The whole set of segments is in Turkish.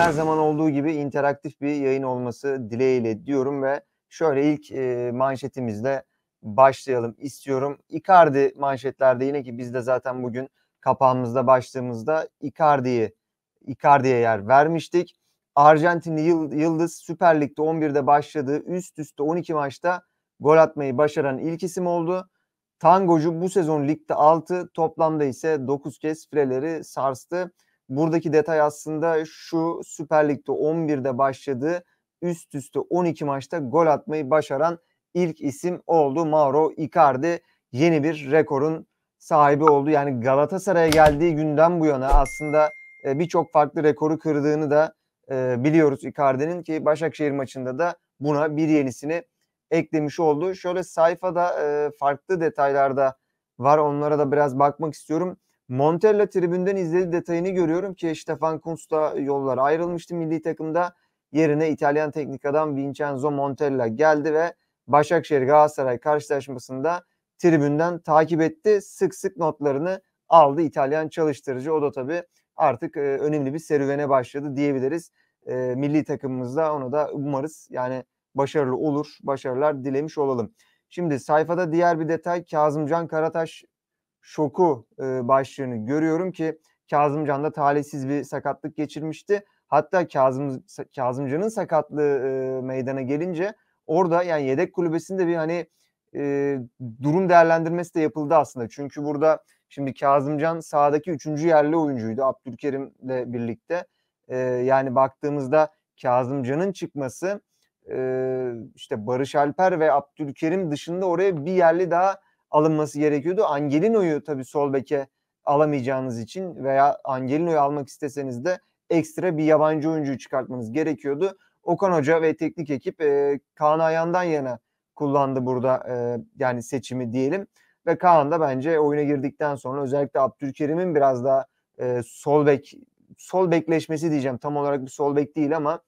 her zaman olduğu gibi interaktif bir yayın olması dileğiyle diyorum ve şöyle ilk e, manşetimizle başlayalım istiyorum. Icardi manşetlerde yine ki biz de zaten bugün kapağımızda başlığımızda Icardi'yi Icardi'ye yer vermiştik. Arjantinli Yıldız Süper Lig'de 11'de başladığı üst üste 12 maçta gol atmayı başaran ilk isim oldu. Tangocu bu sezon ligde 6, toplamda ise 9 kez fileleri sarstı. Buradaki detay aslında şu Süper Lig'de 11'de başladığı üst üste 12 maçta gol atmayı başaran ilk isim oldu. Mauro Icardi yeni bir rekorun sahibi oldu. Yani Galatasaray'a geldiği günden bu yana aslında e, birçok farklı rekoru kırdığını da e, biliyoruz Icardi'nin ki Başakşehir maçında da buna bir yenisini eklemiş oldu. Şöyle sayfada e, farklı detaylarda var onlara da biraz bakmak istiyorum. Montella tribünden izlediği detayını görüyorum ki Stefan Kuntz'la yollar ayrılmıştı milli takımda. Yerine İtalyan teknik adam Vincenzo Montella geldi ve Başakşehir Galatasaray karşılaşmasında tribünden takip etti. Sık sık notlarını aldı İtalyan çalıştırıcı. O da tabii artık e, önemli bir serüvene başladı diyebiliriz. E, milli takımımızda onu da umarız yani başarılı olur. Başarılar dilemiş olalım. Şimdi sayfada diğer bir detay Kazımcan Karataş şoku e, başlığını görüyorum ki Kazımcan da talihsiz bir sakatlık geçirmişti. Hatta Kazım Kazımcan'ın sakatlığı e, meydana gelince orada yani yedek kulübesinde bir hani e, durum değerlendirmesi de yapıldı aslında. Çünkü burada şimdi Kazımcan sahadaki üçüncü yerli oyuncuydu Abdülkerim'le birlikte. E, yani baktığımızda Kazımcan'ın çıkması e, işte Barış Alper ve Abdülkerim dışında oraya bir yerli daha alınması gerekiyordu. Angelino'yu tabii sol beke alamayacağınız için veya Angelino'yu almak isteseniz de ekstra bir yabancı oyuncuyu çıkartmanız gerekiyordu. Okan Hoca ve teknik ekip e, Kaan Ayan'dan yana kullandı burada e, yani seçimi diyelim. Ve Kaan da bence oyuna girdikten sonra özellikle Abdülkerim'in biraz daha e, sol bek sol bekleşmesi diyeceğim. Tam olarak bir sol bek değil ama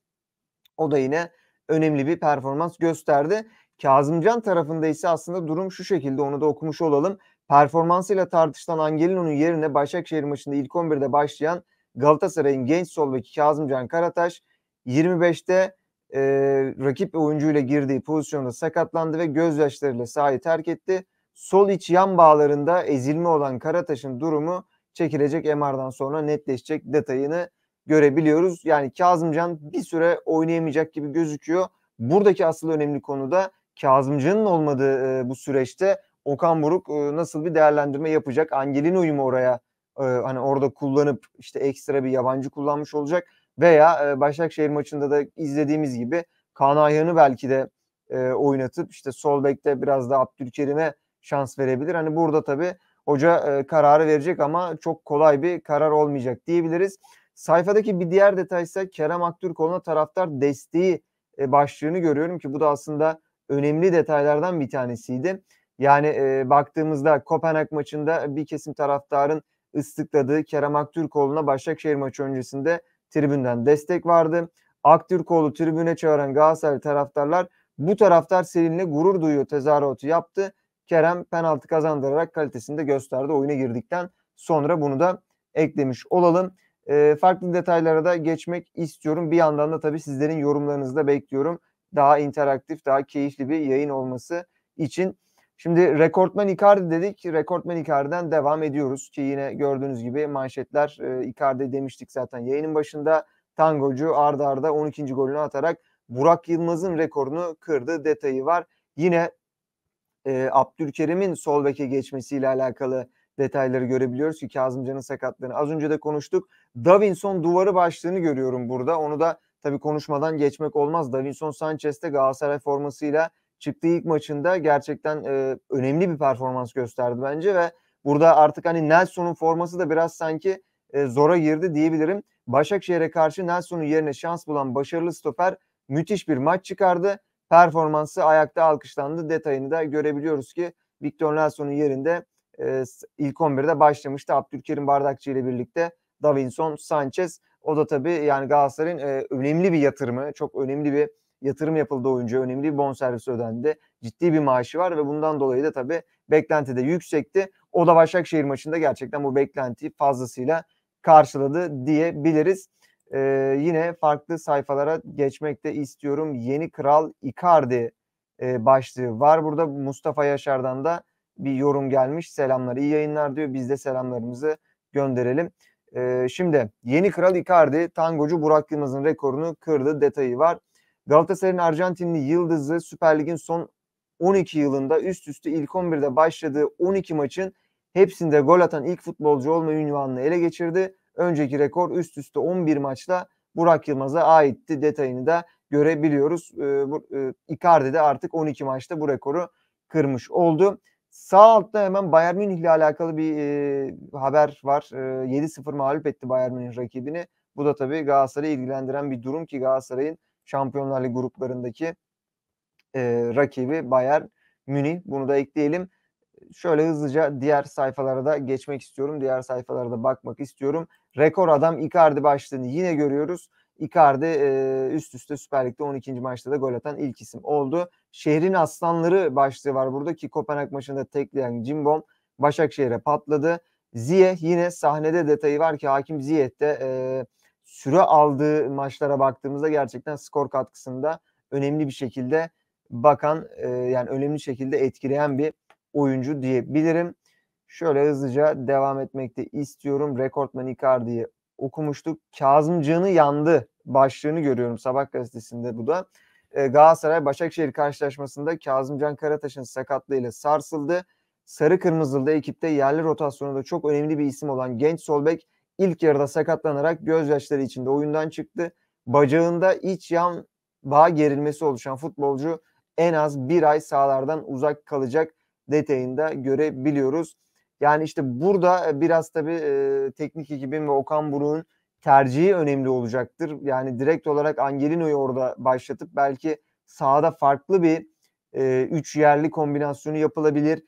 o da yine önemli bir performans gösterdi. Kazımcan tarafında ise aslında durum şu şekilde onu da okumuş olalım. Performansıyla tartışılan Angelino'nun yerine Başakşehir maçında ilk 11'de başlayan Galatasaray'ın genç sol beki Kazımcan Karataş 25'te e, rakip oyuncuyla girdiği pozisyonda sakatlandı ve gözyaşlarıyla sahayı terk etti. Sol iç yan bağlarında ezilme olan Karataş'ın durumu çekilecek MR'dan sonra netleşecek detayını görebiliyoruz. Yani Kazımcan bir süre oynayamayacak gibi gözüküyor. Buradaki asıl önemli konu da Kazımcı'nın olmadığı e, bu süreçte Okan Buruk e, nasıl bir değerlendirme yapacak? Angel'in uyumu oraya e, hani orada kullanıp işte ekstra bir yabancı kullanmış olacak veya e, Başakşehir maçında da izlediğimiz gibi Kaan Ayhan'ı belki de e, oynatıp işte sol bekte biraz daha Abdülkerim'e şans verebilir. Hani burada tabii hoca e, kararı verecek ama çok kolay bir karar olmayacak diyebiliriz. Sayfadaki bir diğer detay ise Kerem Aktürkoğlu'na taraftar desteği e, başlığını görüyorum ki bu da aslında önemli detaylardan bir tanesiydi. Yani e, baktığımızda Kopenhag maçında bir kesim taraftarın ıslıkladığı Kerem Aktürkoğlu'na Başakşehir maçı öncesinde tribünden destek vardı. Aktürkoğlu tribüne çağıran Galatasaray taraftarlar bu taraftar Selim'le gurur duyuyor tezahüratı yaptı. Kerem penaltı kazandırarak kalitesini de gösterdi oyuna girdikten sonra bunu da eklemiş olalım. E, farklı detaylara da geçmek istiyorum. Bir yandan da tabii sizlerin yorumlarınızı da bekliyorum daha interaktif, daha keyifli bir yayın olması için. Şimdi rekortman Icardi dedik. Rekortman Icardi'den devam ediyoruz ki yine gördüğünüz gibi manşetler e, Icardi demiştik zaten yayının başında. Tangocu ardarda arda 12. golünü atarak Burak Yılmaz'ın rekorunu kırdı detayı var. Yine e, Abdülkerim'in sol beke geçmesiyle alakalı detayları görebiliyoruz ki Kazımcan'ın sakatlığını az önce de konuştuk. Davinson duvarı başlığını görüyorum burada. Onu da Tabi konuşmadan geçmek olmaz. Davinson Sanchez de Galatasaray formasıyla çıktığı ilk maçında gerçekten e, önemli bir performans gösterdi bence ve burada artık hani Nelson'un forması da biraz sanki e, zora girdi diyebilirim. Başakşehir'e karşı Nelson'un yerine şans bulan başarılı stoper müthiş bir maç çıkardı. Performansı ayakta alkışlandı. Detayını da görebiliyoruz ki Victor Nelson'un yerinde e, ilk 11'de başlamıştı. Abdülkerim Bardakçı ile birlikte Davinson Sanchez. O da tabii yani Galatasaray'ın e, önemli bir yatırımı, çok önemli bir yatırım yapıldı oyuncu önemli bir bonservis ödendi. Ciddi bir maaşı var ve bundan dolayı da tabii beklenti de yüksekti. O da Başakşehir maçında gerçekten bu beklentiyi fazlasıyla karşıladı diyebiliriz. Ee, yine farklı sayfalara geçmek de istiyorum. Yeni Kral Icardi e, başlığı var. Burada Mustafa Yaşar'dan da bir yorum gelmiş. Selamlar, iyi yayınlar diyor. Biz de selamlarımızı gönderelim. E, şimdi yeni kral Icardi, tangocu Burak Yılmaz'ın rekorunu kırdı detayı var. Galatasaray'ın Arjantinli yıldızı Süper Lig'in son 12 yılında üst üste ilk 11'de başladığı 12 maçın hepsinde gol atan ilk futbolcu olma ünvanını ele geçirdi. Önceki rekor üst üste 11 maçta Burak Yılmaz'a aitti detayını da görebiliyoruz. E, bu, e, Icardi de artık 12 maçta bu rekoru kırmış oldu. Sağ altta hemen Bayern Münih ile alakalı bir e, haber var. E, 7-0 mağlup etti Bayern Münih rakibini. Bu da tabii Galatasaray'ı ilgilendiren bir durum ki Galatasaray'ın Şampiyonlar Ligi gruplarındaki e, rakibi Bayern Münih. Bunu da ekleyelim. Şöyle hızlıca diğer sayfalara da geçmek istiyorum. Diğer sayfalara da bakmak istiyorum. Rekor adam Icardi başlığını yine görüyoruz. Icardi üst üste Süper Lig'de 12. maçta da gol atan ilk isim oldu. Şehrin aslanları başlığı var burada ki Kopenhag maçında tekleyen Cimbom Başakşehir'e patladı. Ziyeh yine sahnede detayı var ki Hakim Ziyeh e, süre aldığı maçlara baktığımızda gerçekten skor katkısında önemli bir şekilde bakan e, yani önemli şekilde etkileyen bir oyuncu diyebilirim. Şöyle hızlıca devam etmekte istiyorum. Rekortman Icardi'yi okumuştuk. Kazım Can'ı yandı başlığını görüyorum Sabah gazetesinde bu da. E, Galatasaray Başakşehir karşılaşmasında Kazım Can Karataş'ın sakatlığıyla sarsıldı. Sarı kırmızılıda ekipte yerli rotasyonunda çok önemli bir isim olan genç Solbek ilk yarıda sakatlanarak gözyaşları içinde oyundan çıktı. Bacağında iç yan bağ gerilmesi oluşan futbolcu en az bir ay sahalardan uzak kalacak detayında görebiliyoruz. Yani işte burada e, biraz tabii e, teknik ekibin ve Okan Buruk'un tercihi önemli olacaktır. Yani direkt olarak Angelino'yu orada başlatıp belki sahada farklı bir e, üç yerli kombinasyonu yapılabilir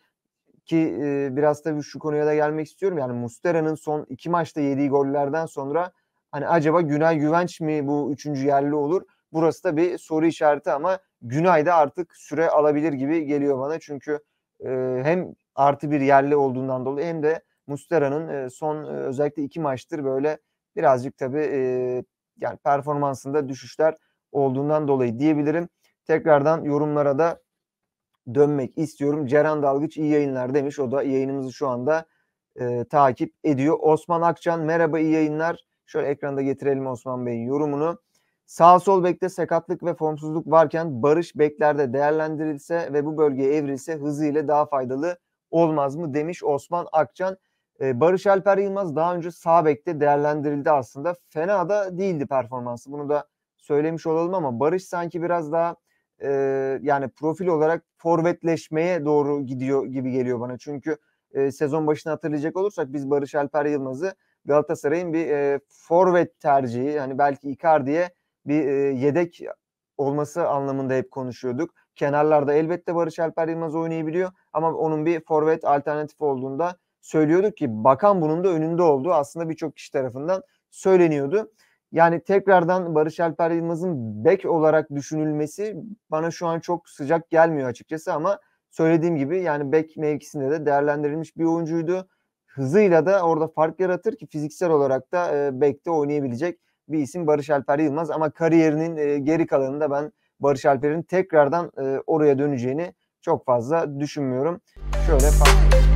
ki e, biraz tabii şu konuya da gelmek istiyorum. Yani Mustera'nın son iki maçta yediği gollerden sonra hani acaba Günay Güvenç mi bu üçüncü yerli olur? Burası da bir soru işareti ama Günay da artık süre alabilir gibi geliyor bana. Çünkü e, hem artı bir yerli olduğundan dolayı hem de Mustera'nın son özellikle iki maçtır böyle birazcık tabii yani performansında düşüşler olduğundan dolayı diyebilirim. Tekrardan yorumlara da dönmek istiyorum. Ceren Dalgıç iyi yayınlar demiş. O da yayınımızı şu anda e, takip ediyor. Osman Akcan merhaba iyi yayınlar. Şöyle ekranda getirelim Osman Bey'in yorumunu. Sağ sol bekte sakatlık ve formsuzluk varken Barış beklerde değerlendirilse ve bu bölgeye evrilse hızıyla daha faydalı olmaz mı demiş Osman Akcan. E, ee, Barış Alper Yılmaz daha önce sağ bekte değerlendirildi aslında. Fena da değildi performansı. Bunu da söylemiş olalım ama Barış sanki biraz daha e, yani profil olarak forvetleşmeye doğru gidiyor gibi geliyor bana. Çünkü e, sezon başını hatırlayacak olursak biz Barış Alper Yılmaz'ı Galatasaray'ın bir e, forvet tercihi hani belki Icardi'ye bir e, yedek olması anlamında hep konuşuyorduk. Kenarlarda elbette Barış Alper Yılmaz oynayabiliyor ama onun bir forvet alternatif olduğunda söylüyorduk ki bakan bunun da önünde olduğu aslında birçok kişi tarafından söyleniyordu. Yani tekrardan Barış Alper Yılmaz'ın bek olarak düşünülmesi bana şu an çok sıcak gelmiyor açıkçası ama söylediğim gibi yani bek mevkisinde de değerlendirilmiş bir oyuncuydu. Hızıyla da orada fark yaratır ki fiziksel olarak da e, bekte oynayabilecek bir isim Barış Alper Yılmaz ama kariyerinin e, geri kalanında ben Barış Alper'in tekrardan e, oraya döneceğini çok fazla düşünmüyorum. Şöyle farklı.